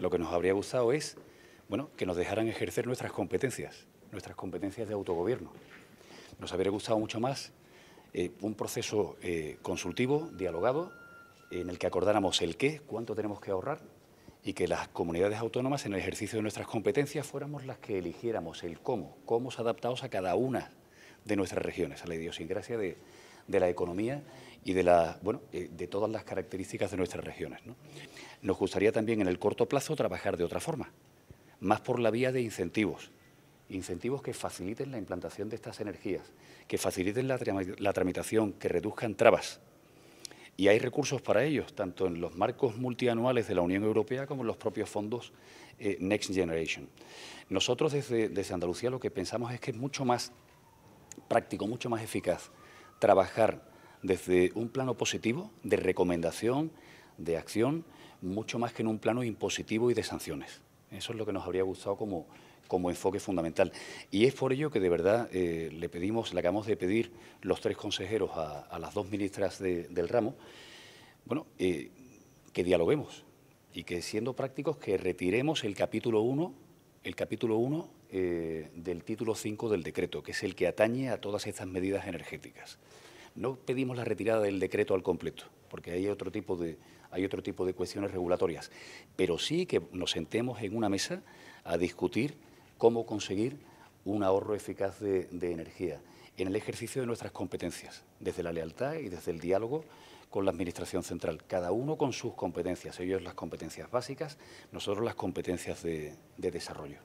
Lo que nos habría gustado es bueno, que nos dejaran ejercer nuestras competencias, nuestras competencias de autogobierno. Nos habría gustado mucho más eh, un proceso eh, consultivo, dialogado, en el que acordáramos el qué, cuánto tenemos que ahorrar, y que las comunidades autónomas en el ejercicio de nuestras competencias fuéramos las que eligiéramos el cómo, cómo adaptados a cada una de nuestras regiones, a la idiosincrasia de, de la economía y de, la, bueno, eh, de todas las características de nuestras regiones. Nos gustaría también en el corto plazo trabajar de otra forma, más por la vía de incentivos, incentivos que faciliten la implantación de estas energías, que faciliten la, tramitación, que reduzcan trabas. Y hay recursos para ellos, tanto en los marcos multianuales de la Unión Europea como en los propios fondos eh, Next Generation. Nosotros desde Andalucía lo que pensamos es que es mucho más práctico, mucho más eficaz trabajar desde un plano positivo, de recomendación, de acción, mucho más que en un plano impositivo y de sanciones. Eso es lo que nos habría gustado como, como enfoque fundamental. Y es por ello que de verdad eh, le pedimos, le acabamos de pedir los tres consejeros a, las dos ministras del ramo, bueno, eh, que dialoguemos y que siendo prácticos que retiremos el capítulo 1 el capítulo 1 eh, del título 5 del decreto, que es el que atañe a todas estas medidas energéticas. No pedimos la retirada del decreto al completo, porque hay otro tipo de, hay otro tipo de cuestiones regulatorias, pero sí que nos sentemos en una mesa a discutir cómo conseguir un ahorro eficaz de energía en el ejercicio de nuestras competencias, desde la lealtad y desde el diálogo con la Administración Central, cada uno con sus competencias, ellos las competencias básicas, nosotros las competencias de, de desarrollo.